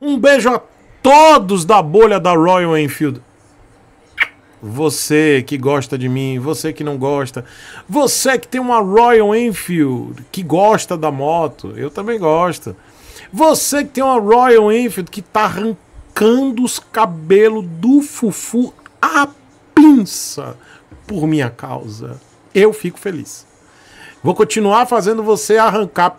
Um beijo a todos da bolha da Royal Enfield. Você que gosta de mim, você que não gosta, você que tem uma Royal Enfield, que gosta da moto, eu também gosto. Você que tem uma Royal Enfield que tá arrancando os cabelos do fufu a pinça por minha causa. Eu fico feliz. Vou continuar fazendo você arrancar.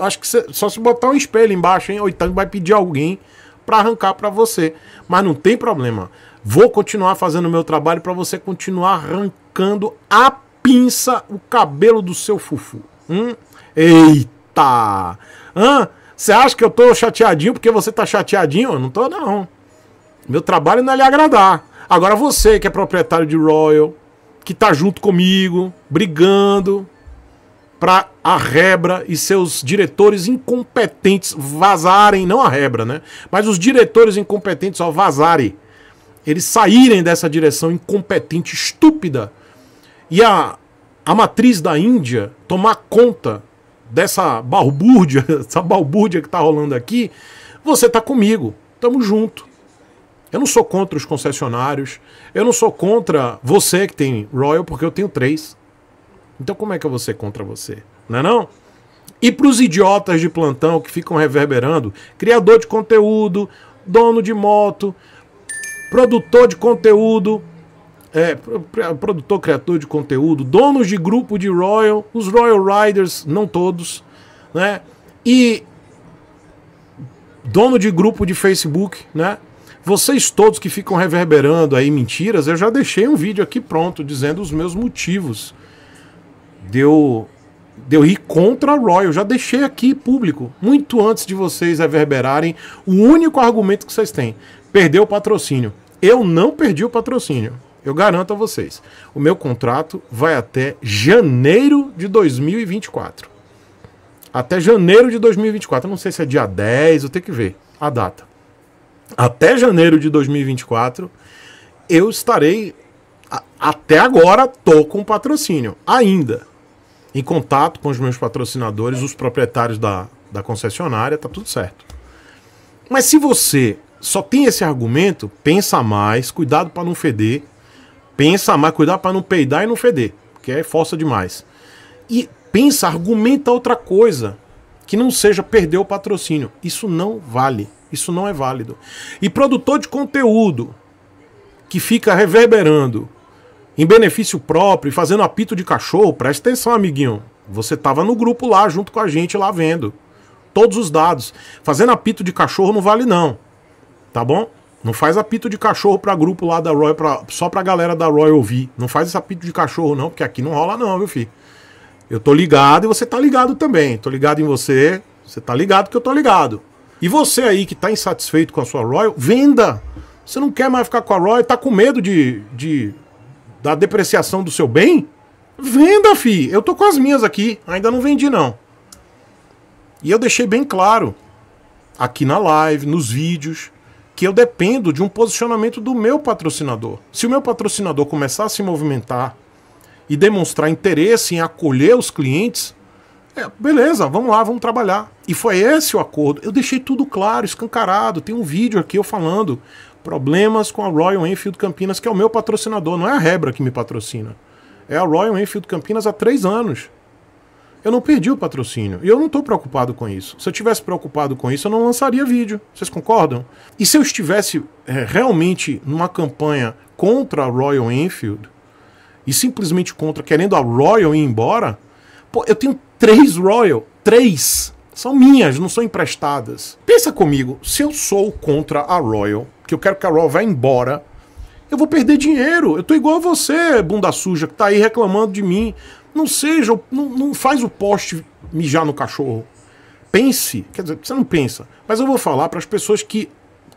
Acho que cê, só se botar um espelho embaixo, hein? Ou então vai pedir alguém para arrancar para você. Mas não tem problema. Vou continuar fazendo o meu trabalho para você continuar arrancando a pinça o cabelo do seu fufu. Hum? Eita! Você acha que eu tô chateadinho porque você tá chateadinho? Eu não tô, não. Meu trabalho não é lhe agradar. Agora você que é proprietário de Royal, que tá junto comigo, brigando, para a Rebra e seus diretores incompetentes vazarem, não a Rebra, né? Mas os diretores incompetentes ao vazarem, eles saírem dessa direção incompetente, estúpida, e a, a matriz da Índia tomar conta dessa balbúrdia, essa balbúrdia que tá rolando aqui, você tá comigo, tamo junto. Eu não sou contra os concessionários, eu não sou contra você que tem Royal, porque eu tenho três. Então como é que eu vou ser contra você? Não é não? E para os idiotas de plantão que ficam reverberando, criador de conteúdo, dono de moto, produtor de conteúdo, é, produtor, criador de conteúdo, donos de grupo de Royal, os Royal Riders, não todos, né? E dono de grupo de Facebook, né? Vocês todos que ficam reverberando aí mentiras, eu já deixei um vídeo aqui pronto dizendo os meus motivos deu deu ir contra a Roy. Eu já deixei aqui público, muito antes de vocês reverberarem o único argumento que vocês têm: perdeu o patrocínio. Eu não perdi o patrocínio. Eu garanto a vocês. O meu contrato vai até janeiro de 2024. Até janeiro de 2024. Eu não sei se é dia 10, eu tenho que ver a data. Até janeiro de 2024, eu estarei. A, até agora, tô com patrocínio. Ainda em contato com os meus patrocinadores, os proprietários da, da concessionária, tá tudo certo. Mas se você só tem esse argumento, pensa mais, cuidado para não feder, pensa mais, cuidado para não peidar e não feder, porque é força demais. E pensa, argumenta outra coisa que não seja perder o patrocínio. Isso não vale, isso não é válido. E produtor de conteúdo que fica reverberando em benefício próprio, fazendo apito de cachorro, Preste atenção, amiguinho. Você estava no grupo lá junto com a gente lá vendo todos os dados. Fazendo apito de cachorro não vale não. Tá bom? Não faz apito de cachorro para grupo lá da Royal pra, só pra galera da Royal ouvir. Não faz esse apito de cachorro não, porque aqui não rola não, viu, filho? Eu tô ligado e você tá ligado também. Tô ligado em você, você tá ligado que eu tô ligado. E você aí que tá insatisfeito com a sua Royal, venda. Você não quer mais ficar com a Royal, tá com medo de, de da depreciação do seu bem, venda, fi. Eu tô com as minhas aqui, ainda não vendi não. E eu deixei bem claro aqui na live, nos vídeos, que eu dependo de um posicionamento do meu patrocinador. Se o meu patrocinador começar a se movimentar e demonstrar interesse em acolher os clientes, é, beleza, vamos lá, vamos trabalhar. E foi esse o acordo. Eu deixei tudo claro, escancarado. Tem um vídeo aqui eu falando problemas com a Royal Enfield Campinas, que é o meu patrocinador, não é a Rebra que me patrocina. É a Royal Enfield Campinas há três anos. Eu não perdi o patrocínio. E eu não estou preocupado com isso. Se eu tivesse preocupado com isso, eu não lançaria vídeo. Vocês concordam? E se eu estivesse é, realmente numa campanha contra a Royal Enfield, e simplesmente contra, querendo a Royal ir embora, pô, eu tenho três Royal. Três! São minhas, não são emprestadas. Pensa comigo, se eu sou contra a Royal, que eu quero que a Raw vá embora, eu vou perder dinheiro. Eu tô igual a você, bunda suja, que tá aí reclamando de mim. Não seja, não, não faz o poste mijar no cachorro. Pense, quer dizer, você não pensa, mas eu vou falar para as pessoas que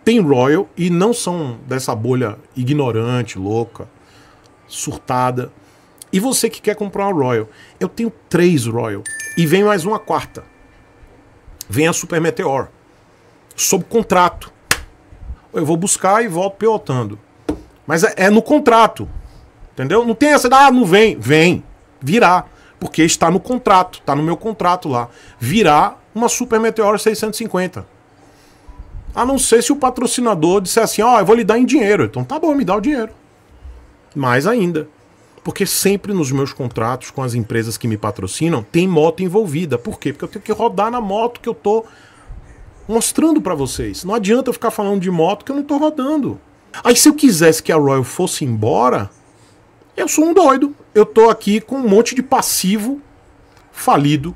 têm Royal e não são dessa bolha ignorante, louca, surtada. E você que quer comprar uma Royal, eu tenho três Royal e vem mais uma quarta. Vem a Super Meteor, sob contrato eu vou buscar e volto pilotando. Mas é, é no contrato. Entendeu? Não tem essa, ah, não vem. Vem. Virá. Porque está no contrato, está no meu contrato lá. Virá uma Super Meteor 650. A não ser se o patrocinador disser assim, ó, oh, eu vou lhe dar em dinheiro. Então tá bom, me dá o dinheiro. Mais ainda. Porque sempre nos meus contratos com as empresas que me patrocinam tem moto envolvida. Por quê? Porque eu tenho que rodar na moto que eu tô mostrando para vocês. Não adianta eu ficar falando de moto que eu não tô rodando. Aí se eu quisesse que a Royal fosse embora, eu sou um doido. Eu tô aqui com um monte de passivo falido.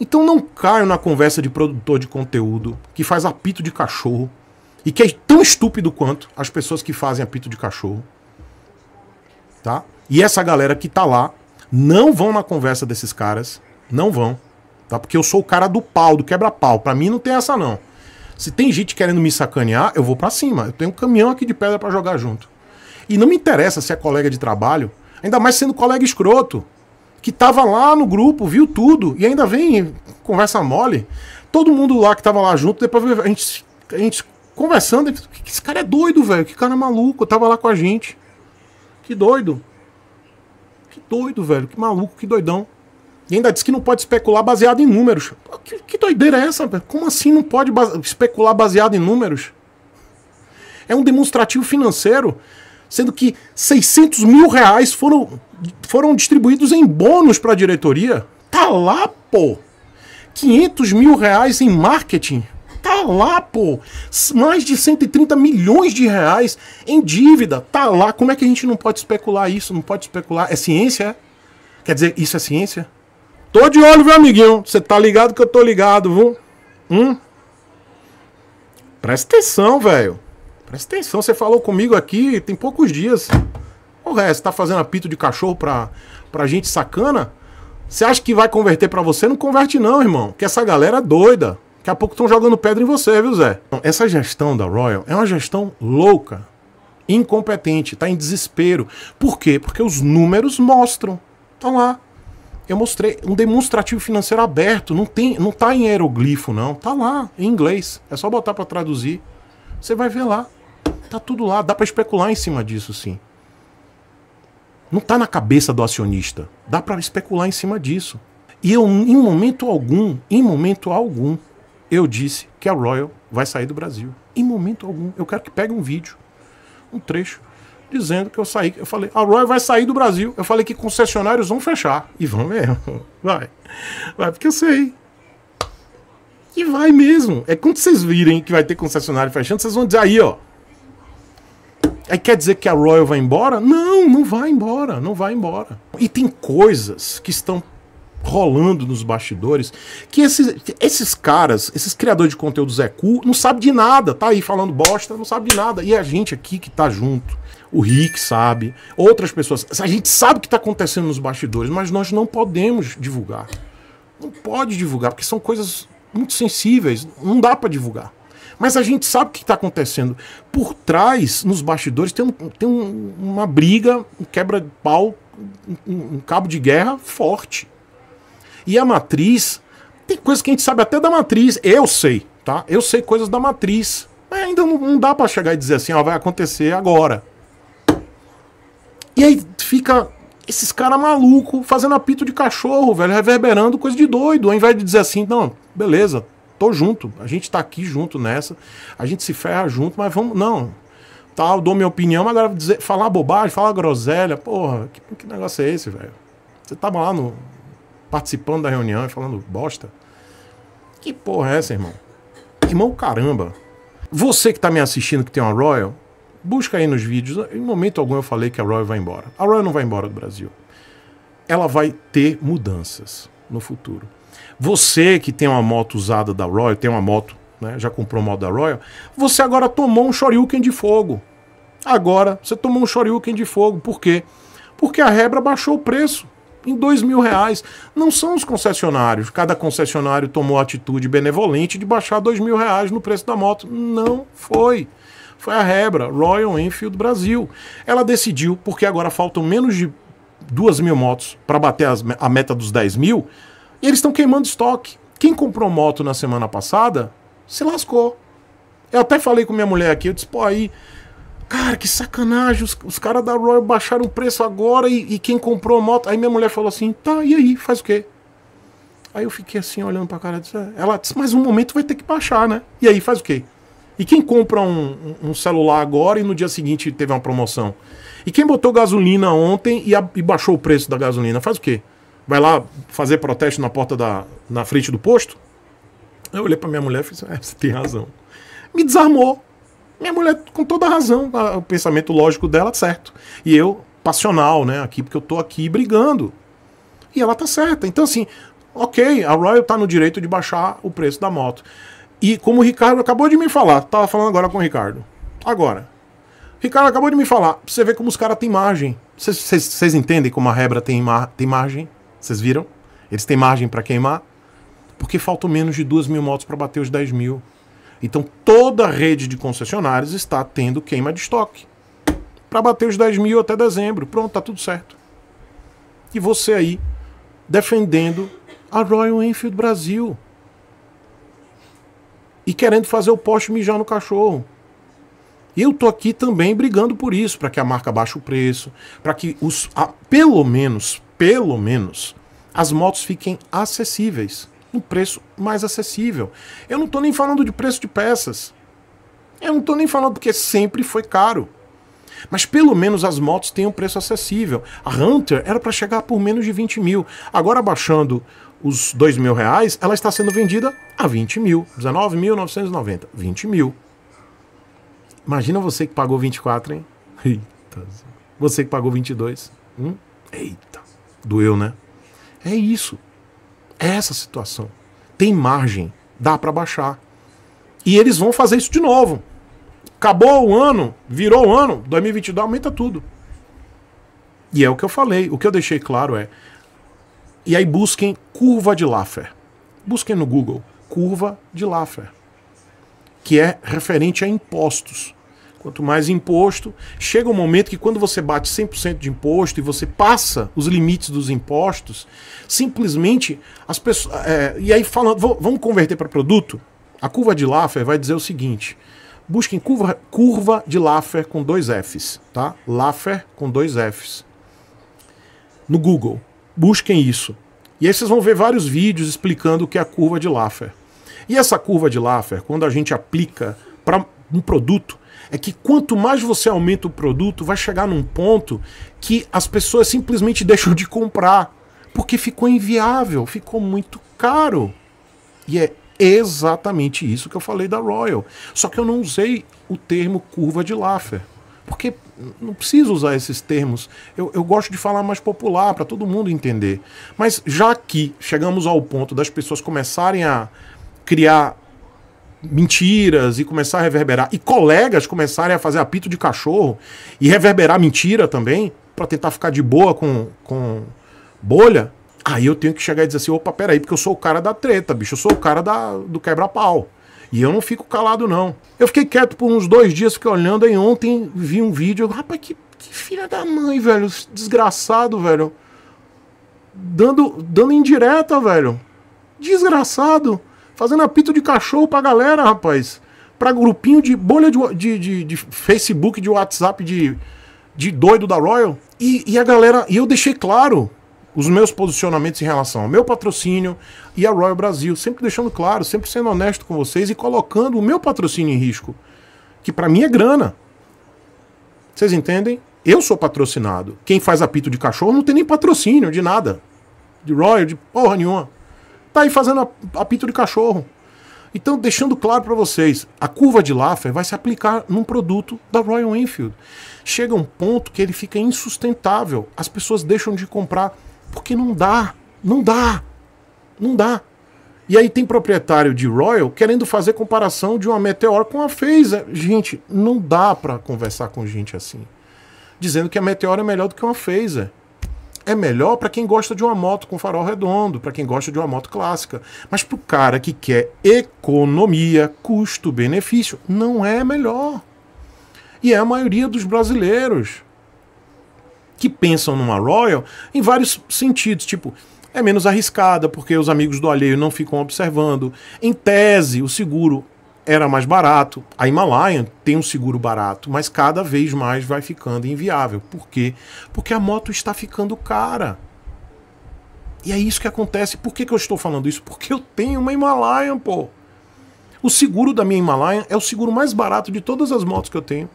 Então não caio na conversa de produtor de conteúdo que faz apito de cachorro e que é tão estúpido quanto as pessoas que fazem apito de cachorro. Tá? E essa galera que tá lá, não vão na conversa desses caras, não vão. Tá? Porque eu sou o cara do pau, do quebra-pau. Para mim não tem essa não. Se tem gente querendo me sacanear, eu vou para cima. Eu tenho um caminhão aqui de pedra para jogar junto. E não me interessa se é colega de trabalho, ainda mais sendo colega escroto, que tava lá no grupo, viu tudo e ainda vem conversa mole. Todo mundo lá que tava lá junto, depois a gente, a gente conversando, esse cara é doido, velho, que cara maluco, tava lá com a gente. Que doido. Que doido, velho, que maluco, que doidão. E ainda diz que não pode especular baseado em números. Que, que doideira é essa? Como assim não pode especular baseado em números? É um demonstrativo financeiro, sendo que 600 mil reais foram, foram distribuídos em bônus para a diretoria. Tá lá, pô! 500 mil reais em marketing. Tá lá, pô! Mais de 130 milhões de reais em dívida. Tá lá. Como é que a gente não pode especular isso? Não pode especular. É ciência? É? Quer dizer, isso é ciência? Tô de olho, meu amiguinho. Você tá ligado que eu tô ligado, viu? Hum? Presta atenção, velho. Presta atenção. Você falou comigo aqui tem poucos dias. O resto, tá fazendo apito de cachorro pra, pra gente sacana? Você acha que vai converter para você? Não converte não, irmão. Que essa galera é doida. Daqui a pouco estão jogando pedra em você, viu, Zé? Então, essa gestão da Royal é uma gestão louca, incompetente, tá em desespero. Por quê? Porque os números mostram. Tá lá. Eu mostrei um demonstrativo financeiro aberto, não tem, não tá em hieroglifo não, tá lá em inglês. É só botar para traduzir. Você vai ver lá. Tá tudo lá, dá para especular em cima disso sim. Não tá na cabeça do acionista. Dá para especular em cima disso. E eu em momento algum, em momento algum, eu disse que a Royal vai sair do Brasil. Em momento algum, eu quero que pegue um vídeo, um trecho dizendo que eu saí. Eu falei, a Roy vai sair do Brasil. Eu falei que concessionários vão fechar. E vão mesmo. Vai. Vai, porque eu sei. E vai mesmo. É quando vocês virem que vai ter concessionário fechando, vocês vão dizer aí, ó. Aí quer dizer que a Royal vai embora? Não, não vai embora, não vai embora. E tem coisas que estão rolando nos bastidores que esses, esses caras, esses criadores de conteúdo Zé Cu, não sabe de nada, tá aí falando bosta, não sabe de nada. E é a gente aqui que tá junto, o Rick sabe, outras pessoas. A gente sabe o que está acontecendo nos bastidores, mas nós não podemos divulgar. Não pode divulgar, porque são coisas muito sensíveis, não dá para divulgar. Mas a gente sabe o que está acontecendo. Por trás, nos bastidores, tem, um, tem um, uma briga, um quebra de pau, um, um cabo de guerra forte. E a matriz, tem coisas que a gente sabe até da matriz. Eu sei, tá? Eu sei coisas da matriz. Mas ainda não, não dá para chegar e dizer assim, ó, vai acontecer agora. E aí fica esses caras malucos fazendo apito de cachorro, velho, reverberando coisa de doido, ao invés de dizer assim, não, beleza, tô junto, a gente tá aqui junto nessa, a gente se ferra junto, mas vamos, não, tal, dou minha opinião, mas agora dizer, falar bobagem, falar groselha, porra, que, que negócio é esse, velho? Você tava tá lá no, participando da reunião e falando bosta? Que porra é essa, irmão? Irmão, caramba. Você que tá me assistindo que tem uma Royal, Busca aí nos vídeos. Em momento algum eu falei que a Royal vai embora. A Royal não vai embora do Brasil. Ela vai ter mudanças no futuro. Você que tem uma moto usada da Royal, tem uma moto, né, já comprou uma moto da Royal, você agora tomou um shoryuken de fogo. Agora você tomou um shoryuken de fogo. Por quê? Porque a Rebra baixou o preço em dois mil reais. Não são os concessionários. Cada concessionário tomou a atitude benevolente de baixar dois mil reais no preço da moto. Não foi foi a Rebra, Royal Enfield Brasil. Ela decidiu, porque agora faltam menos de duas mil motos para bater as, a meta dos 10 mil, e eles estão queimando estoque. Quem comprou moto na semana passada se lascou. Eu até falei com minha mulher aqui, eu disse, pô, aí, cara, que sacanagem, os, os caras da Royal baixaram o preço agora e, e quem comprou a moto. Aí minha mulher falou assim, tá, e aí, faz o quê? Aí eu fiquei assim, olhando pra cara, disse, ela disse, mas um momento vai ter que baixar, né? E aí, faz o quê? E quem compra um, um, celular agora e no dia seguinte teve uma promoção? E quem botou gasolina ontem e, a, e, baixou o preço da gasolina? Faz o quê? Vai lá fazer protesto na porta da. na frente do posto? Eu olhei para minha mulher e falei: é, você tem razão. Me desarmou. Minha mulher, com toda a razão, o pensamento lógico dela, tá certo. E eu, passional, né, aqui, porque eu tô aqui brigando. E ela tá certa. Então, assim, ok, a Royal tá no direito de baixar o preço da moto. E como o Ricardo acabou de me falar, tava falando agora com o Ricardo. Agora. O Ricardo acabou de me falar, você ver como os caras têm margem. Vocês entendem como a Hebra tem, ma, tem margem? Vocês viram? Eles têm margem para queimar? Porque faltam menos de 2 mil motos para bater os 10 mil. Então toda a rede de concessionários está tendo queima de estoque. Para bater os 10 mil até dezembro. Pronto, tá tudo certo. E você aí defendendo a Royal Enfield Brasil e querendo fazer o poste mijar no cachorro. E eu tô aqui também brigando por isso, para que a marca baixe o preço, para que os a, pelo menos, pelo menos as motos fiquem acessíveis, um preço mais acessível. Eu não tô nem falando de preço de peças. Eu não tô nem falando porque sempre foi caro. Mas pelo menos as motos têm um preço acessível. A Hunter era para chegar por menos de 20 mil. Agora baixando os dois mil reais, ela está sendo vendida a 20 mil, 19.990, 20 mil. Imagina você que pagou 24, hein? Eita, você que pagou 22, hum? eita, doeu, né? É isso, é essa situação. Tem margem, dá para baixar. E eles vão fazer isso de novo. Acabou o ano, virou o ano, 2022 aumenta tudo. E é o que eu falei. O que eu deixei claro é: e aí busquem curva de Laffer. Busquem no Google curva de Laffer, que é referente a impostos. Quanto mais imposto, chega um momento que quando você bate 100% de imposto e você passa os limites dos impostos, simplesmente as pessoas. É, e aí falando, vamos converter para produto? A curva de Laffer vai dizer o seguinte: busquem curva, curva de Laffer com dois Fs, tá? Laffer com dois Fs. No Google. Busquem isso. E aí vocês vão ver vários vídeos explicando o que é a curva de Laffer. E essa curva de Laffer, quando a gente aplica para um produto, é que quanto mais você aumenta o produto, vai chegar num ponto que as pessoas simplesmente deixam de comprar, porque ficou inviável, ficou muito caro. E é exatamente isso que eu falei da Royal. Só que eu não usei o termo curva de Laffer. Porque não preciso usar esses termos. Eu, eu gosto de falar mais popular para todo mundo entender. Mas já que chegamos ao ponto das pessoas começarem a criar mentiras e começar a reverberar, e colegas começarem a fazer apito de cachorro e reverberar mentira também, para tentar ficar de boa com, com bolha, aí eu tenho que chegar e dizer assim: opa, peraí, porque eu sou o cara da treta, bicho, eu sou o cara da, do quebra-pau. E eu não fico calado, não. Eu fiquei quieto por uns dois dias, fiquei olhando, aí ontem vi um vídeo. Rapaz, que, que filha da mãe, velho. Desgraçado, velho. Dando, dando indireta, velho. Desgraçado. Fazendo apito de cachorro pra galera, rapaz. Pra grupinho de bolha de, de, de, de Facebook, de WhatsApp, de, de doido da Royal. E, e a galera. E eu deixei claro os meus posicionamentos em relação ao meu patrocínio e a Royal Brasil, sempre deixando claro, sempre sendo honesto com vocês e colocando o meu patrocínio em risco, que para mim é grana. Vocês entendem? Eu sou patrocinado. Quem faz apito de cachorro não tem nem patrocínio de nada. De Royal, de porra nenhuma. Tá aí fazendo apito de cachorro. Então, deixando claro para vocês, a curva de Laffer vai se aplicar num produto da Royal Enfield. Chega um ponto que ele fica insustentável. As pessoas deixam de comprar porque não dá, não dá, não dá. E aí tem proprietário de Royal querendo fazer comparação de uma Meteor com a Phaser. Gente, não dá para conversar com gente assim. Dizendo que a Meteor é melhor do que uma Phaser. É melhor para quem gosta de uma moto com farol redondo, para quem gosta de uma moto clássica. Mas para o cara que quer economia, custo-benefício, não é melhor. E é a maioria dos brasileiros que pensam numa Royal em vários sentidos, tipo, é menos arriscada porque os amigos do alheio não ficam observando. Em tese, o seguro era mais barato. A Himalayan tem um seguro barato, mas cada vez mais vai ficando inviável. Por quê? Porque a moto está ficando cara. E é isso que acontece. Por que, que eu estou falando isso? Porque eu tenho uma Himalayan, pô. O seguro da minha Himalayan é o seguro mais barato de todas as motos que eu tenho.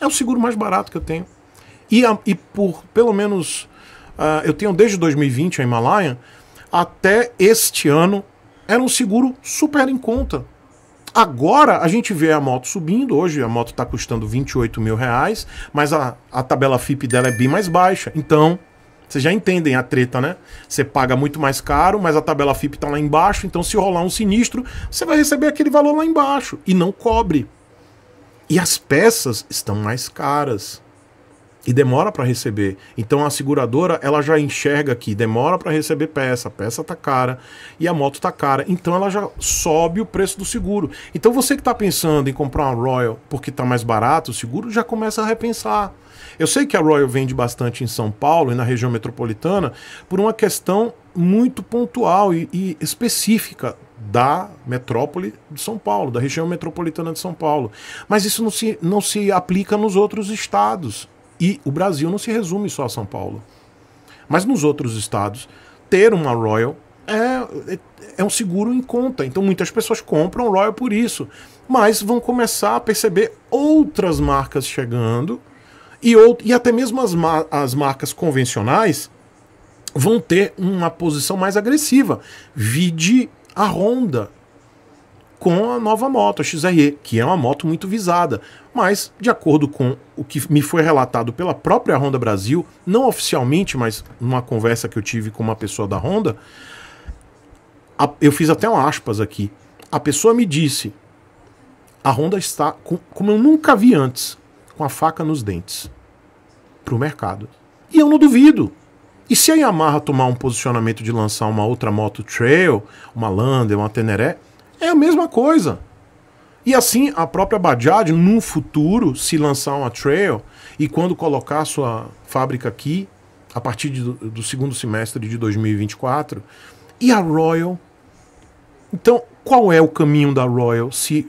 É o seguro mais barato que eu tenho. E, a, e por pelo menos, uh, eu tenho desde 2020 a Himalaia, até este ano era um seguro super em conta. Agora a gente vê a moto subindo, hoje a moto está custando 28 mil reais, mas a, a tabela FIP dela é bem mais baixa. Então, vocês já entendem a treta, né? Você paga muito mais caro, mas a tabela FIP está lá embaixo, então se rolar um sinistro, você vai receber aquele valor lá embaixo e não cobre. E as peças estão mais caras e demora para receber. Então a seguradora ela já enxerga que demora para receber peça, a peça tá cara e a moto tá cara, então ela já sobe o preço do seguro. Então você que está pensando em comprar uma Royal porque tá mais barato o seguro já começa a repensar. Eu sei que a Royal vende bastante em São Paulo e na região metropolitana por uma questão muito pontual e, e específica da metrópole de São Paulo, da região metropolitana de São Paulo. Mas isso não se, não se aplica nos outros estados. E o Brasil não se resume só a São Paulo. Mas nos outros estados, ter uma Royal é, é, é um seguro em conta. Então muitas pessoas compram Royal por isso. Mas vão começar a perceber outras marcas chegando e, out e até mesmo as, ma as marcas convencionais vão ter uma posição mais agressiva. Vide a Honda, com a nova moto, a XRE, que é uma moto muito visada. Mas, de acordo com o que me foi relatado pela própria Honda Brasil, não oficialmente, mas numa conversa que eu tive com uma pessoa da Honda, a, eu fiz até um aspas aqui. A pessoa me disse: a Honda está, com, como eu nunca vi antes, com a faca nos dentes para o mercado. E eu não duvido. E se a Yamaha tomar um posicionamento de lançar uma outra moto trail, uma Lander, uma Teneré, é a mesma coisa. E assim, a própria Bajaj, no futuro, se lançar uma Trail e quando colocar sua fábrica aqui, a partir de, do segundo semestre de 2024, e a Royal. Então, qual é o caminho da Royal se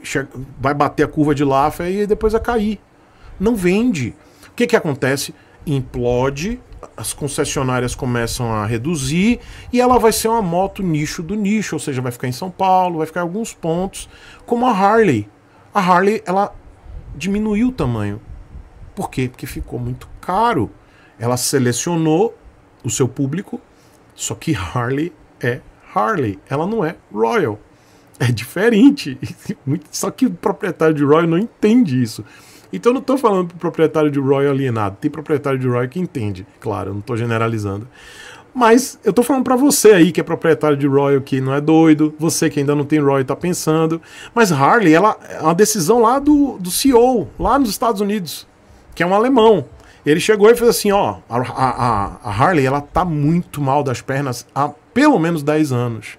vai bater a curva de Laffer e depois vai cair? Não vende. O que, que acontece? Implode as concessionárias começam a reduzir e ela vai ser uma moto nicho do nicho, ou seja, vai ficar em São Paulo, vai ficar em alguns pontos, como a Harley. A Harley ela diminuiu o tamanho. Por quê? Porque ficou muito caro. Ela selecionou o seu público, só que Harley é Harley, ela não é Royal. É diferente. Só que o proprietário de Royal não entende isso. Então não estou falando pro proprietário de ROI alienado. Tem proprietário de Royal que entende, claro, eu não estou generalizando. Mas eu estou falando para você aí que é proprietário de Royal que não é doido, você que ainda não tem Royal está pensando. Mas Harley, ela é uma decisão lá do, do CEO, lá nos Estados Unidos, que é um alemão. Ele chegou e fez assim, ó, a, a, a Harley, ela tá muito mal das pernas há pelo menos 10 anos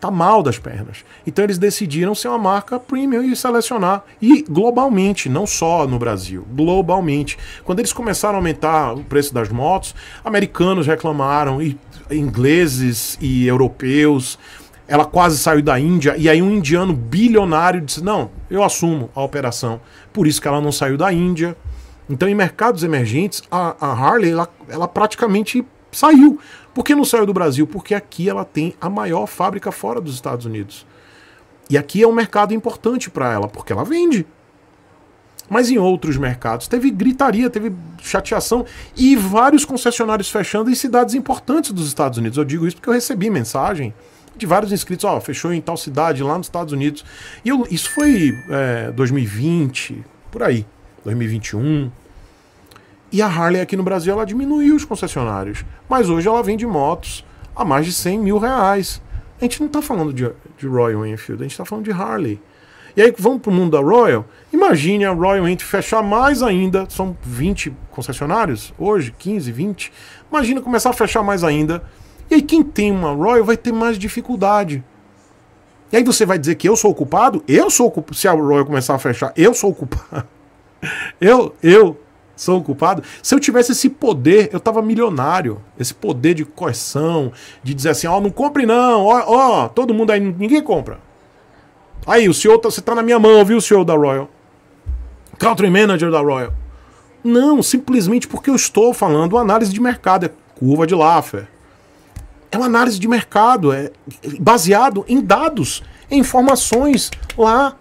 tá mal das pernas. Então eles decidiram ser uma marca premium e selecionar. E globalmente, não só no Brasil, globalmente. Quando eles começaram a aumentar o preço das motos, americanos reclamaram, e ingleses e europeus. Ela quase saiu da Índia, e aí um indiano bilionário disse: Não, eu assumo a operação. Por isso que ela não saiu da Índia. Então, em mercados emergentes, a, a Harley ela, ela praticamente saiu. Por que não saiu do Brasil? Porque aqui ela tem a maior fábrica fora dos Estados Unidos. E aqui é um mercado importante para ela, porque ela vende. Mas em outros mercados teve gritaria, teve chateação e vários concessionários fechando em cidades importantes dos Estados Unidos. Eu digo isso porque eu recebi mensagem de vários inscritos, ó, oh, fechou em tal cidade lá nos Estados Unidos. E eu, isso foi é, 2020, por aí, 2021. E a Harley aqui no Brasil ela diminuiu os concessionários. Mas hoje ela vende motos a mais de 100 mil reais. A gente não está falando de, de, Royal Enfield, a gente está falando de Harley. E aí vamos para o mundo da Royal. Imagine a Royal Enfield fechar mais ainda. São 20 concessionários hoje, 15, 20. Imagina começar a fechar mais ainda. E aí quem tem uma Royal vai ter mais dificuldade. E aí você vai dizer que eu sou o culpado? Eu sou o culpado. Se a Royal começar a fechar, eu sou o culpado. Eu, eu sou o culpado. Se eu tivesse esse poder, eu tava milionário. Esse poder de coerção, de dizer assim, ó, oh, não compre não, ó, oh, oh, todo mundo aí, ninguém compra. Aí, o senhor, tá, você tá na minha mão, viu, senhor da Royal? Country Manager da Royal. Não, simplesmente porque eu estou falando análise de mercado, é curva de Laffer. É uma análise de mercado, é baseado em dados, em informações lá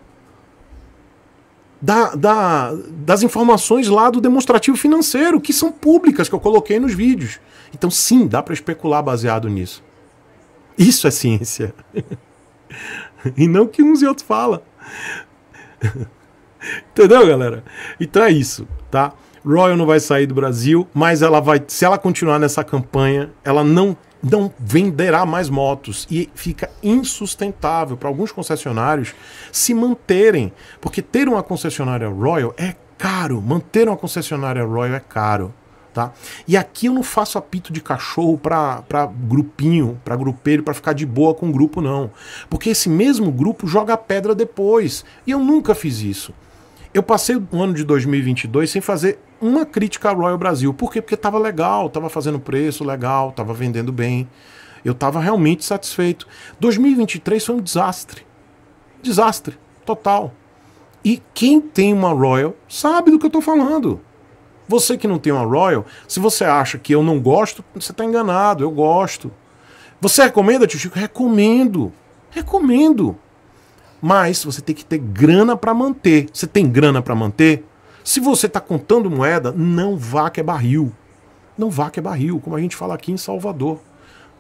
da, da, das informações lá do demonstrativo financeiro, que são públicas, que eu coloquei nos vídeos. Então, sim, dá para especular baseado nisso. Isso é ciência. e não que uns e outros falam. Entendeu, galera? Então é isso, tá? Royal não vai sair do Brasil, mas ela vai, se ela continuar nessa campanha, ela não não venderá mais motos e fica insustentável para alguns concessionários se manterem, porque ter uma concessionária Royal é caro, manter uma concessionária Royal é caro. Tá? E aqui eu não faço apito de cachorro para grupinho, para grupeiro, para ficar de boa com o grupo, não. Porque esse mesmo grupo joga pedra depois. E eu nunca fiz isso. Eu passei o ano de 2022 sem fazer uma crítica à Royal Brasil. Por quê? Porque estava legal, estava fazendo preço legal, estava vendendo bem. Eu estava realmente satisfeito. 2023 foi um desastre. Desastre total. E quem tem uma Royal sabe do que eu estou falando. Você que não tem uma Royal, se você acha que eu não gosto, você está enganado. Eu gosto. Você recomenda, tio Chico? Recomendo. Recomendo. Mas você tem que ter grana para manter. Você tem grana para manter? Se você está contando moeda, não vá que é barril. Não vá que é barril, como a gente fala aqui em Salvador.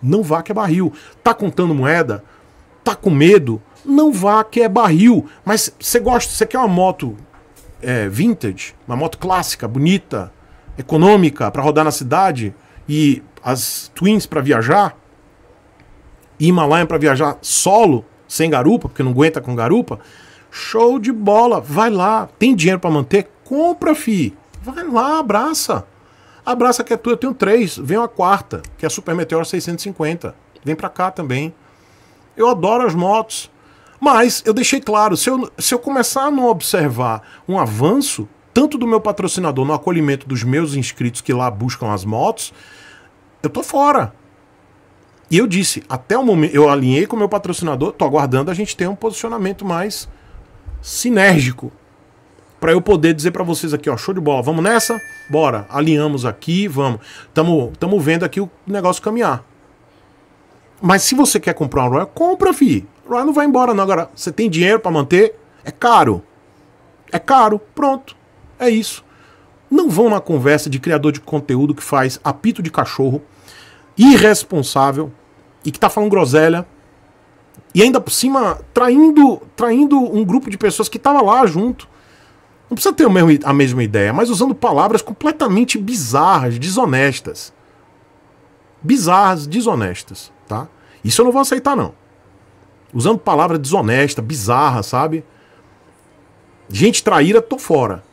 Não vá que é barril. Tá contando moeda? Tá com medo? Não vá que é barril. Mas você gosta, você quer uma moto é, vintage, uma moto clássica, bonita, econômica para rodar na cidade e as twins para viajar, e Himalaia para viajar solo? sem garupa, porque não aguenta com garupa, show de bola, vai lá, tem dinheiro para manter, compra, fi. Vai lá, abraça. Abraça que é tua, eu tenho três, vem uma quarta, que é a Super Meteor 650. Vem para cá também. Eu adoro as motos. Mas eu deixei claro, se eu, se eu começar a não observar um avanço, tanto do meu patrocinador no acolhimento dos meus inscritos que lá buscam as motos, eu tô fora. E eu disse, até o momento, eu alinhei com o meu patrocinador, tô aguardando a gente ter um posicionamento mais sinérgico. Para eu poder dizer para vocês aqui, ó, show de bola, vamos nessa? Bora, alinhamos aqui, vamos. Tamo, tamo vendo aqui o negócio caminhar. Mas se você quer comprar uma Royal, compra, fi. Royal não vai embora não agora. Você tem dinheiro para manter? É caro. É caro, pronto. É isso. Não vão na conversa de criador de conteúdo que faz apito de cachorro irresponsável, e que tá falando groselha. E ainda por cima, traindo, traindo um grupo de pessoas que tava lá junto. Não precisa ter mesmo, a mesma ideia, mas usando palavras completamente bizarras, desonestas. Bizarras, desonestas, tá? Isso eu não vou aceitar, não. Usando palavra desonesta, bizarra, sabe? Gente traíra, tô fora.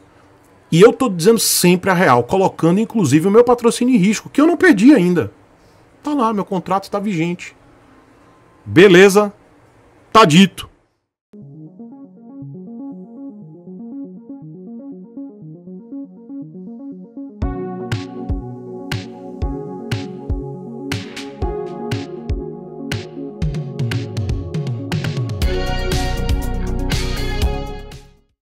E eu tô dizendo sempre a real, colocando inclusive o meu patrocínio em risco, que eu não perdi ainda. Tá lá, meu contrato está vigente. Beleza, tá dito.